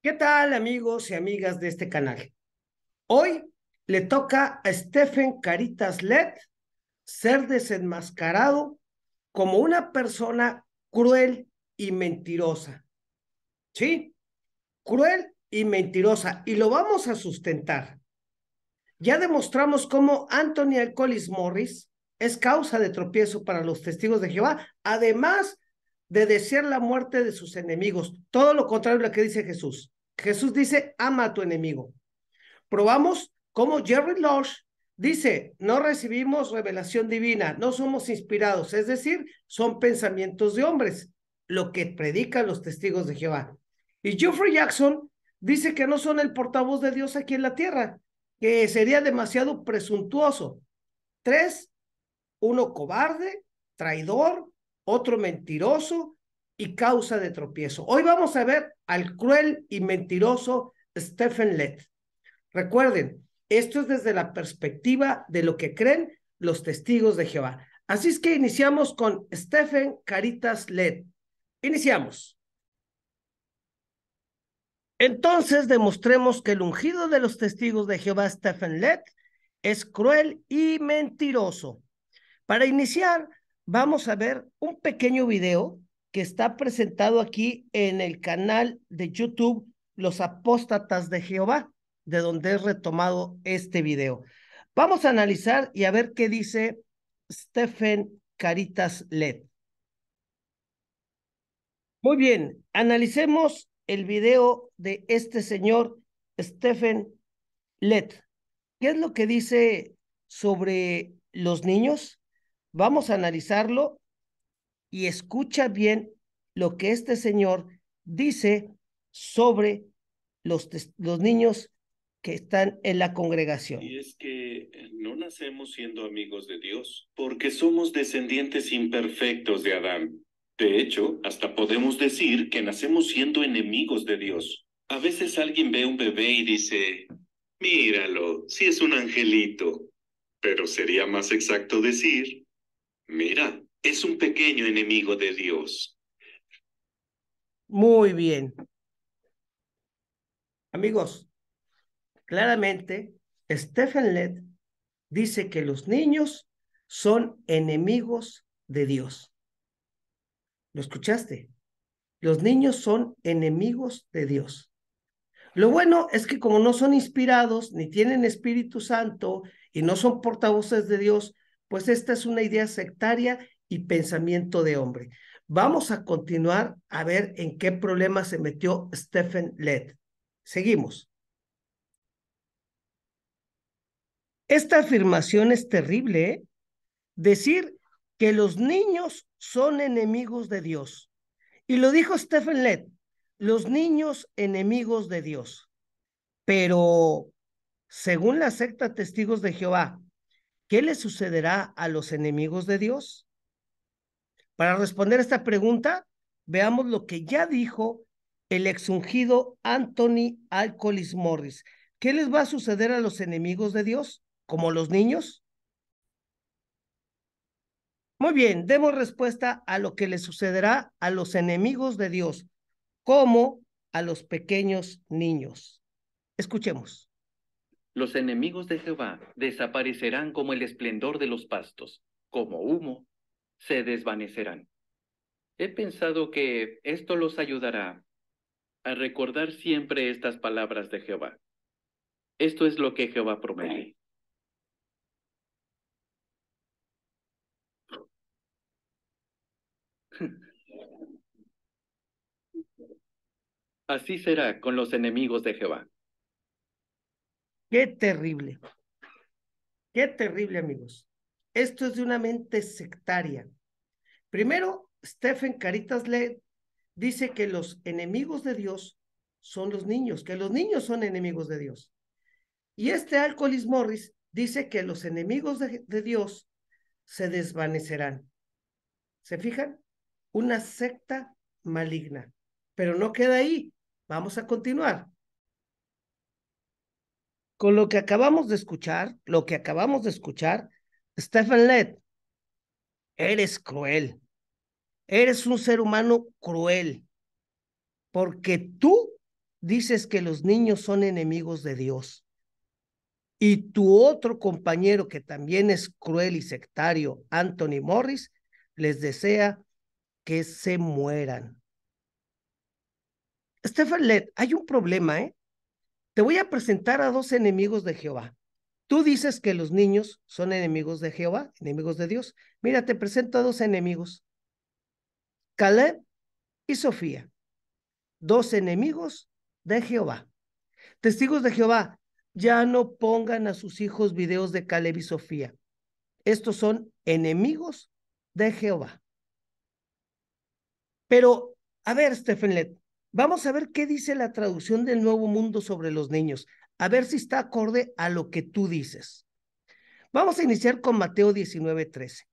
¿Qué tal amigos y amigas de este canal? Hoy le toca a Stephen Caritas Led ser desenmascarado como una persona cruel y mentirosa. ¿Sí? Cruel y mentirosa. Y lo vamos a sustentar. Ya demostramos cómo Anthony Alcolis Morris es causa de tropiezo para los testigos de Jehová, además de desear la muerte de sus enemigos. Todo lo contrario a lo que dice Jesús. Jesús dice, ama a tu enemigo. Probamos cómo Jerry Lodge dice, no recibimos revelación divina, no somos inspirados, es decir, son pensamientos de hombres, lo que predican los testigos de Jehová. Y Jeffrey Jackson dice que no son el portavoz de Dios aquí en la tierra, que sería demasiado presuntuoso. Tres, uno cobarde, traidor, otro mentiroso y causa de tropiezo. Hoy vamos a ver al cruel y mentiroso Stephen Lett. Recuerden, esto es desde la perspectiva de lo que creen los testigos de Jehová. Así es que iniciamos con Stephen Caritas Led. Iniciamos. Entonces demostremos que el ungido de los testigos de Jehová, Stephen Led, es cruel y mentiroso. Para iniciar, vamos a ver un pequeño video que está presentado aquí en el canal de YouTube Los Apóstatas de Jehová, de donde he retomado este video. Vamos a analizar y a ver qué dice Stephen Caritas Led. Muy bien, analicemos el video de este señor Stephen Led. ¿Qué es lo que dice sobre los niños? Vamos a analizarlo y escucha bien lo que este señor dice sobre los, los niños que están en la congregación. Y es que eh, no nacemos siendo amigos de Dios, porque somos descendientes imperfectos de Adán. De hecho, hasta podemos decir que nacemos siendo enemigos de Dios. A veces alguien ve un bebé y dice, míralo, si es un angelito. Pero sería más exacto decir, Mira, es un pequeño enemigo de Dios. Muy bien. Amigos, claramente, Stephen Led dice que los niños son enemigos de Dios. ¿Lo escuchaste? Los niños son enemigos de Dios. Lo bueno es que como no son inspirados, ni tienen Espíritu Santo, y no son portavoces de Dios, pues esta es una idea sectaria y pensamiento de hombre. Vamos a continuar a ver en qué problema se metió Stephen Led. Seguimos. Esta afirmación es terrible. ¿eh? Decir que los niños son enemigos de Dios. Y lo dijo Stephen Led, los niños enemigos de Dios. Pero, según la secta Testigos de Jehová, ¿qué le sucederá a los enemigos de Dios? Para responder esta pregunta, veamos lo que ya dijo el exungido Anthony Alcolis Morris. ¿Qué les va a suceder a los enemigos de Dios? ¿Como los niños? Muy bien, demos respuesta a lo que le sucederá a los enemigos de Dios, como a los pequeños niños. Escuchemos. Los enemigos de Jehová desaparecerán como el esplendor de los pastos, como humo, se desvanecerán. He pensado que esto los ayudará a recordar siempre estas palabras de Jehová. Esto es lo que Jehová promete. Así será con los enemigos de Jehová. Qué terrible. Qué terrible, amigos. Esto es de una mente sectaria. Primero, Stephen Caritas Led dice que los enemigos de Dios son los niños, que los niños son enemigos de Dios. Y este alcoholismo Morris dice que los enemigos de Dios se desvanecerán. ¿Se fijan? Una secta maligna. Pero no queda ahí. Vamos a continuar con lo que acabamos de escuchar, lo que acabamos de escuchar, Stephen Led, eres cruel. Eres un ser humano cruel. Porque tú dices que los niños son enemigos de Dios. Y tu otro compañero, que también es cruel y sectario, Anthony Morris, les desea que se mueran. Stephen Led, hay un problema, ¿eh? te voy a presentar a dos enemigos de Jehová. Tú dices que los niños son enemigos de Jehová, enemigos de Dios. Mira, te presento a dos enemigos, Caleb y Sofía, dos enemigos de Jehová. Testigos de Jehová, ya no pongan a sus hijos videos de Caleb y Sofía. Estos son enemigos de Jehová. Pero, a ver, Stephen Lett, Vamos a ver qué dice la traducción del Nuevo Mundo sobre los niños, a ver si está acorde a lo que tú dices. Vamos a iniciar con Mateo 19:13.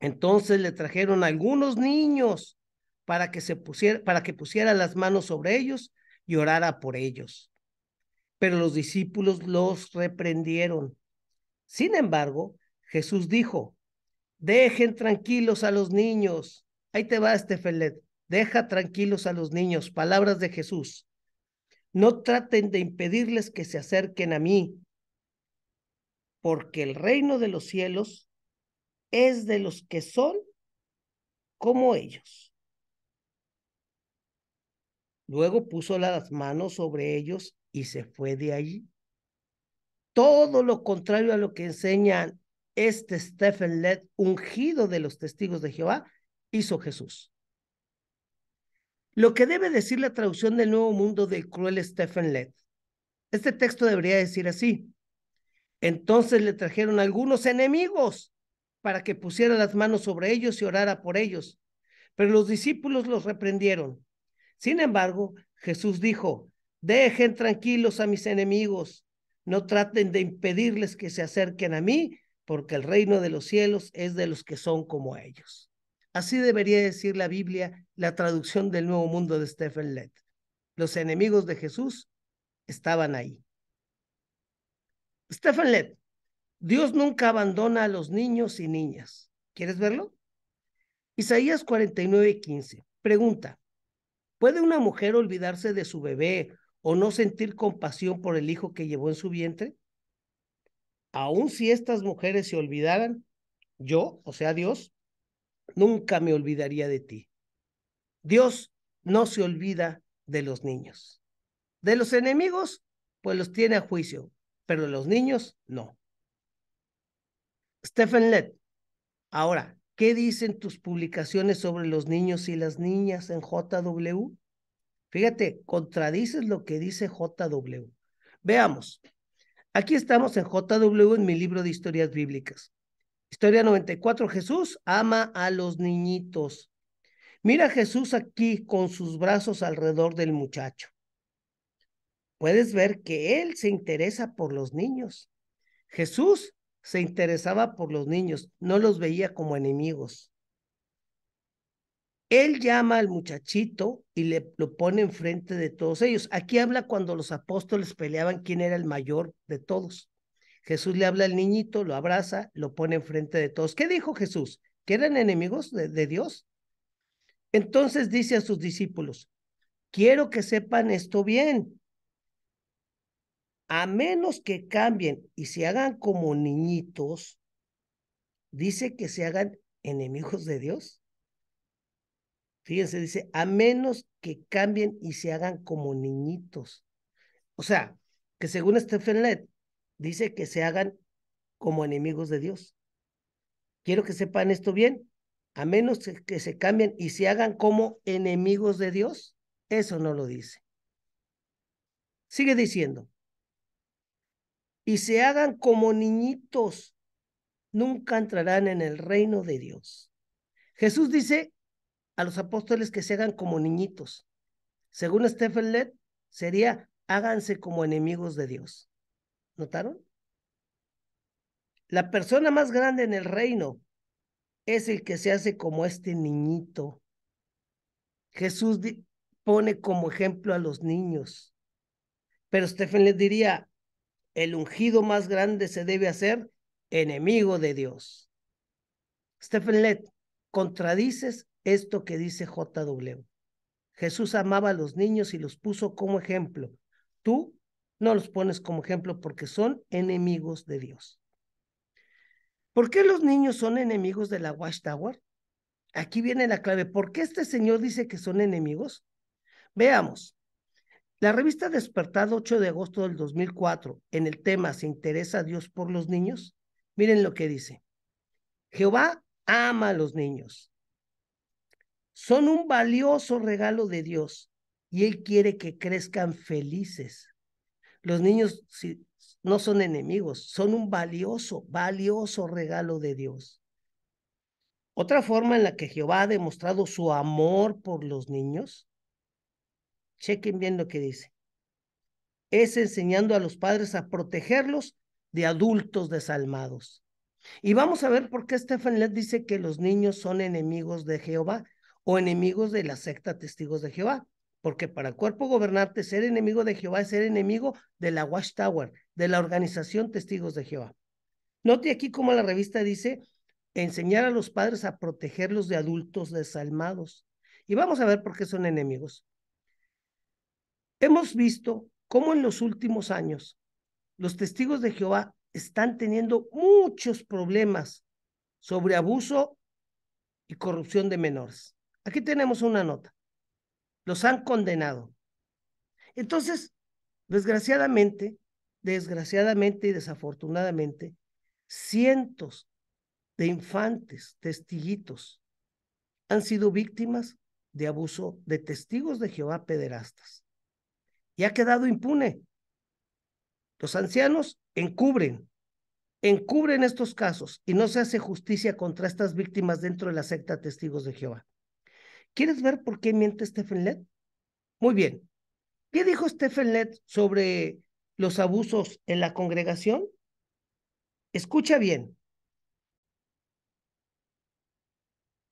Entonces le trajeron algunos niños para que se pusiera para que pusiera las manos sobre ellos y orara por ellos. Pero los discípulos los reprendieron. Sin embargo, Jesús dijo, "Dejen tranquilos a los niños." Ahí te va este Deja tranquilos a los niños, palabras de Jesús. No traten de impedirles que se acerquen a mí, porque el reino de los cielos es de los que son como ellos. Luego puso las manos sobre ellos y se fue de allí. Todo lo contrario a lo que enseñan este Stephen Led, ungido de los testigos de Jehová, hizo Jesús. Lo que debe decir la traducción del Nuevo Mundo del cruel Stephen Led. Este texto debería decir así. Entonces le trajeron algunos enemigos para que pusiera las manos sobre ellos y orara por ellos. Pero los discípulos los reprendieron. Sin embargo, Jesús dijo, dejen tranquilos a mis enemigos, no traten de impedirles que se acerquen a mí, porque el reino de los cielos es de los que son como ellos. Así debería decir la Biblia, la traducción del Nuevo Mundo de Stephen Led. Los enemigos de Jesús estaban ahí. Stephen Lett, Dios nunca abandona a los niños y niñas. ¿Quieres verlo? Isaías 49, 15. Pregunta, ¿puede una mujer olvidarse de su bebé o no sentir compasión por el hijo que llevó en su vientre? Aun si estas mujeres se olvidaran, yo, o sea Dios, nunca me olvidaría de ti. Dios no se olvida de los niños. De los enemigos, pues los tiene a juicio, pero de los niños no. Stephen Lett, ahora, ¿qué dicen tus publicaciones sobre los niños y las niñas en JW? Fíjate, contradices lo que dice JW. Veamos, aquí estamos en JW en mi libro de historias bíblicas. Historia 94, Jesús ama a los niñitos. Mira Jesús aquí con sus brazos alrededor del muchacho. Puedes ver que él se interesa por los niños. Jesús se interesaba por los niños, no los veía como enemigos. Él llama al muchachito y le lo pone enfrente de todos ellos. Aquí habla cuando los apóstoles peleaban quién era el mayor de todos. Jesús le habla al niñito, lo abraza, lo pone enfrente de todos. ¿Qué dijo Jesús? ¿Que eran enemigos de, Dios? Entonces dice a sus discípulos, quiero que sepan esto bien. A menos que cambien y se hagan como niñitos, dice que se hagan enemigos de Dios. Fíjense, dice, a menos que cambien y se hagan como niñitos. O sea, que según Stephen Lett, dice que se hagan como enemigos de Dios. Quiero que sepan esto bien, a menos que se cambien y se hagan como enemigos de Dios, eso no lo dice. Sigue diciendo, y se hagan como niñitos, nunca entrarán en el reino de Dios. Jesús dice a los apóstoles que se hagan como niñitos. Según Stephen Led, sería háganse como enemigos de Dios. ¿Notaron? La persona más grande en el reino es el que se hace como este niñito. Jesús pone como ejemplo a los niños. Pero Stephen les diría, el ungido más grande se debe hacer enemigo de Dios. Stephen le contradices esto que dice JW. Jesús amaba a los niños y los puso como ejemplo. Tú no los pones como ejemplo porque son enemigos de Dios. ¿Por qué los niños son enemigos de la Watchtower? Aquí viene la clave. ¿Por qué este señor dice que son enemigos? Veamos. La revista Despertado 8 de agosto del 2004, en el tema ¿Se interesa Dios por los niños? Miren lo que dice. Jehová ama a los niños. Son un valioso regalo de Dios y Él quiere que crezcan felices. Los niños si, no son enemigos, son un valioso, valioso regalo de Dios. Otra forma en la que Jehová ha demostrado su amor por los niños, chequen bien lo que dice, es enseñando a los padres a protegerlos de adultos desalmados. Y vamos a ver por qué Stephen les dice que los niños son enemigos de Jehová o enemigos de la secta testigos de Jehová porque para el cuerpo gobernante ser enemigo de Jehová es ser enemigo de la Watchtower, de la organización Testigos de Jehová. Note aquí como la revista dice, enseñar a los padres a protegerlos de adultos desalmados. Y vamos a ver por qué son enemigos. Hemos visto cómo en los últimos años los testigos de Jehová están teniendo muchos problemas sobre abuso y corrupción de menores. Aquí tenemos una nota los han condenado. Entonces, desgraciadamente, desgraciadamente y desafortunadamente, cientos de infantes, testiguitos, han sido víctimas de abuso de testigos de Jehová pederastas. Y ha quedado impune. Los ancianos encubren, encubren estos casos y no se hace justicia contra estas víctimas dentro de la secta testigos de Jehová. ¿Quieres ver por qué miente Stephen Led? Muy bien. ¿Qué dijo Stephen Led sobre los abusos en la congregación? Escucha bien.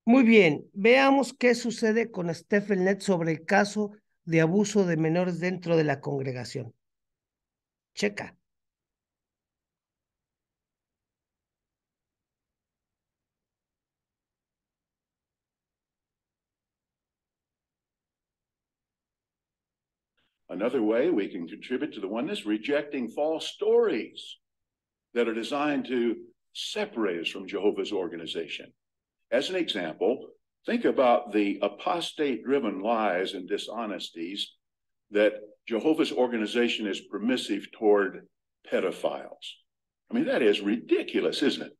Muy bien, veamos qué sucede con Stephen Led sobre el caso de abuso de menores dentro de la congregación. Checa. Another way we can contribute to the oneness, rejecting false stories that are designed to separate us from Jehovah's organization. As an example, think about the apostate driven lies and dishonesties that Jehovah's organization is permissive toward pedophiles. I mean, that is ridiculous, isn't it?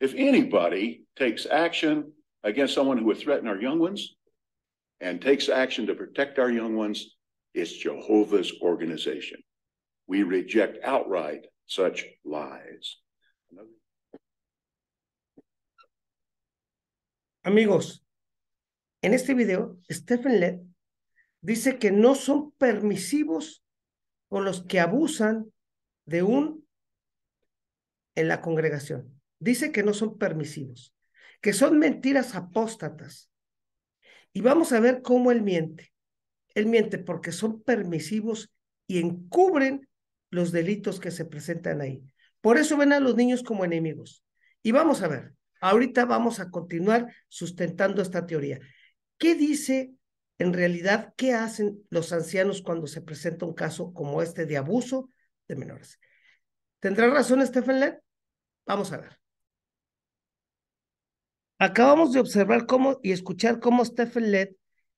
If anybody takes action against someone who would threaten our young ones and takes action to protect our young ones, It's Jehovah's organization. We reject outright such lies. Amigos, en este video, Stephen Led dice que no son permisivos con los que abusan de un en la congregación. Dice que no son permisivos, que son mentiras apóstatas. Y vamos a ver cómo él miente. Él miente porque son permisivos y encubren los delitos que se presentan ahí. Por eso ven a los niños como enemigos. Y vamos a ver, ahorita vamos a continuar sustentando esta teoría. ¿Qué dice en realidad qué hacen los ancianos cuando se presenta un caso como este de abuso de menores? ¿Tendrá razón Stephen Led? Vamos a ver. Acabamos de observar cómo y escuchar cómo Stephen Led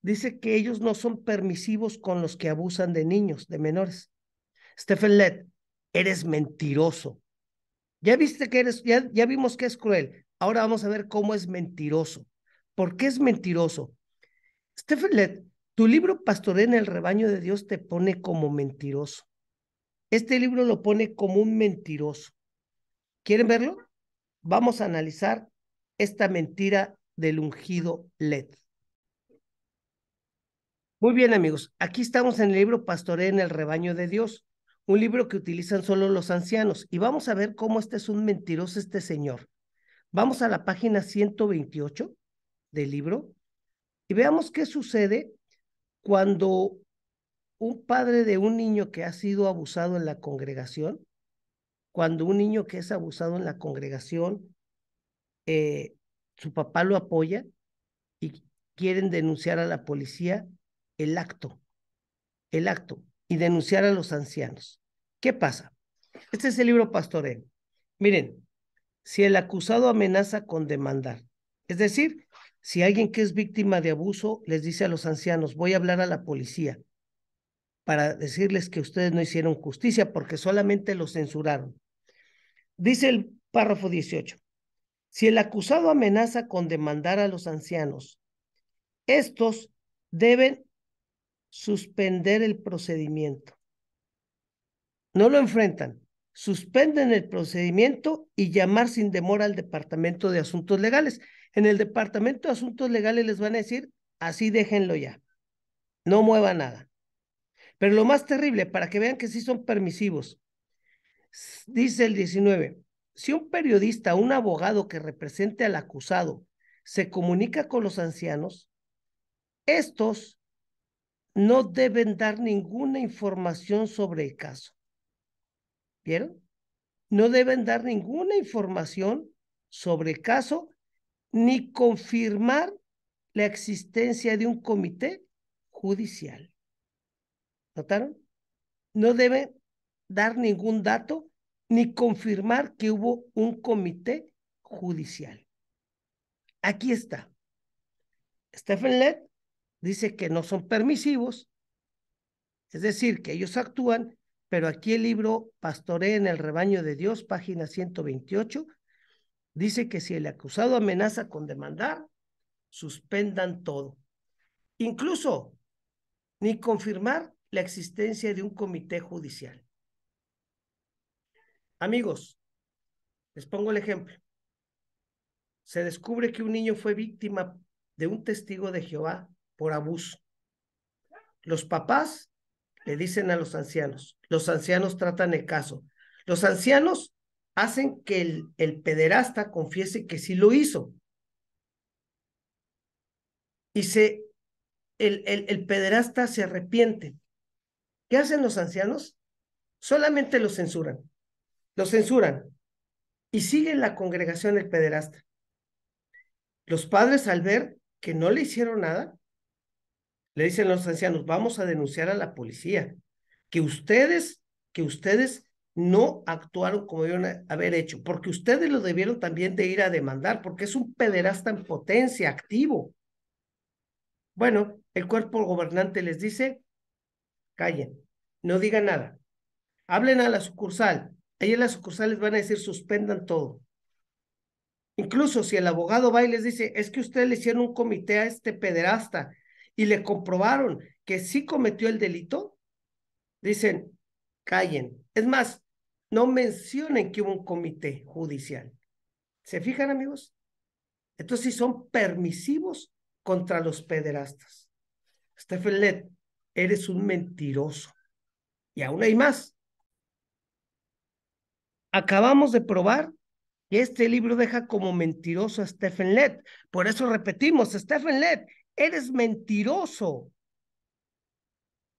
dice que ellos no son permisivos con los que abusan de niños, de menores. Stephen Led, eres mentiroso. Ya viste que eres, ya, ya vimos que es cruel. Ahora vamos a ver cómo es mentiroso. ¿Por qué es mentiroso? Stephen Led, tu libro Pastoré en el rebaño de Dios te pone como mentiroso. Este libro lo pone como un mentiroso. ¿Quieren verlo? Vamos a analizar esta mentira del ungido Led. Muy bien, amigos, aquí estamos en el libro Pastoré en el rebaño de Dios, un libro que utilizan solo los ancianos, y vamos a ver cómo este es un mentiroso este señor. Vamos a la página 128 del libro y veamos qué sucede cuando un padre de un niño que ha sido abusado en la congregación, cuando un niño que es abusado en la congregación, eh, su papá lo apoya y quieren denunciar a la policía el acto, el acto y denunciar a los ancianos. ¿Qué pasa? Este es el libro pastoreo. Miren, si el acusado amenaza con demandar, es decir, si alguien que es víctima de abuso les dice a los ancianos, voy a hablar a la policía para decirles que ustedes no hicieron justicia porque solamente lo censuraron. Dice el párrafo 18, si el acusado amenaza con demandar a los ancianos, estos deben suspender el procedimiento. No lo enfrentan, suspenden el procedimiento y llamar sin demora al Departamento de Asuntos Legales. En el Departamento de Asuntos Legales les van a decir, así déjenlo ya, no mueva nada. Pero lo más terrible, para que vean que sí son permisivos, dice el 19, si un periodista un abogado que represente al acusado se comunica con los ancianos, estos no deben dar ninguna información sobre el caso. ¿Vieron? No deben dar ninguna información sobre el caso ni confirmar la existencia de un comité judicial. ¿Notaron? No deben dar ningún dato ni confirmar que hubo un comité judicial. Aquí está. Stephen Lett dice que no son permisivos, es decir, que ellos actúan, pero aquí el libro Pastorea en el rebaño de Dios, página 128, dice que si el acusado amenaza con demandar, suspendan todo. Incluso ni confirmar la existencia de un comité judicial. Amigos, les pongo el ejemplo. Se descubre que un niño fue víctima de un testigo de Jehová por abuso. Los papás le dicen a los ancianos, los ancianos tratan el caso. Los ancianos hacen que el, el pederasta confiese que sí lo hizo. Y se, el, el, el pederasta se arrepiente. ¿Qué hacen los ancianos? Solamente lo censuran. Lo censuran. Y sigue en la congregación el pederasta. Los padres al ver que no le hicieron nada, le dicen los ancianos, vamos a denunciar a la policía, que ustedes, que ustedes no actuaron como debieron haber hecho, porque ustedes lo debieron también de ir a demandar, porque es un pederasta en potencia, activo. Bueno, el cuerpo gobernante les dice, callen, no digan nada, hablen a la sucursal, ahí en las sucursales van a decir, suspendan todo. Incluso si el abogado va y les dice, es que ustedes le hicieron un comité a este pederasta, y le comprobaron que sí cometió el delito, dicen, callen. Es más, no mencionen que hubo un comité judicial. ¿Se fijan, amigos? Entonces, si son permisivos contra los pederastas. Stephen Led, eres un mentiroso. Y aún hay más. Acabamos de probar que este libro deja como mentiroso a Stephen Led. Por eso repetimos, Stephen Led eres mentiroso.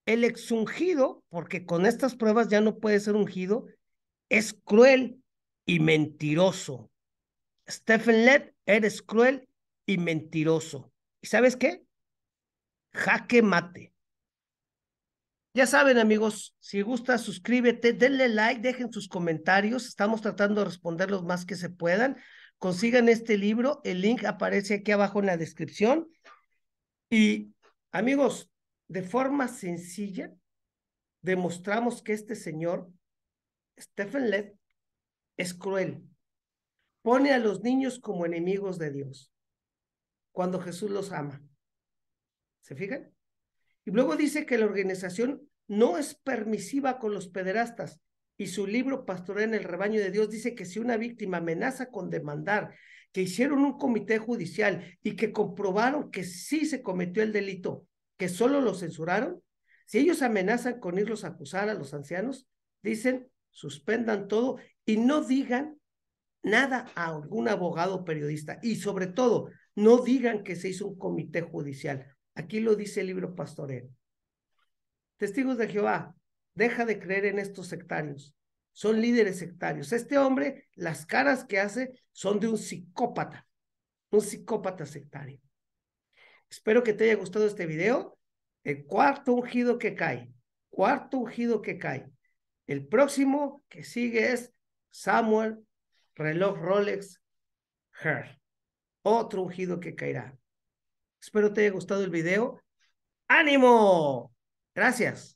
El exungido, porque con estas pruebas ya no puede ser ungido, es cruel y mentiroso. Stephen Led, eres cruel y mentiroso. ¿Y sabes qué? Jaque mate. Ya saben, amigos, si gusta, suscríbete, denle like, dejen sus comentarios. Estamos tratando de responder los más que se puedan. Consigan este libro, el link aparece aquí abajo en la descripción. Y amigos, de forma sencilla, demostramos que este señor, Stephen Led, es cruel. Pone a los niños como enemigos de Dios cuando Jesús los ama. ¿Se fijan? Y luego dice que la organización no es permisiva con los pederastas y su libro Pastorea en el Rebaño de Dios dice que si una víctima amenaza con demandar que hicieron un comité judicial y que comprobaron que sí se cometió el delito, que solo lo censuraron, si ellos amenazan con irlos a acusar a los ancianos, dicen, suspendan todo y no digan nada a algún abogado periodista y sobre todo, no digan que se hizo un comité judicial. Aquí lo dice el libro pastoreo. Testigos de Jehová, deja de creer en estos sectarios son líderes sectarios. Este hombre, las caras que hace son de un psicópata, un psicópata sectario. Espero que te haya gustado este video. El cuarto ungido que cae, cuarto ungido que cae. El próximo que sigue es Samuel, reloj Rolex, Her. Otro ungido que caerá. Espero te haya gustado el video. ¡Ánimo! Gracias.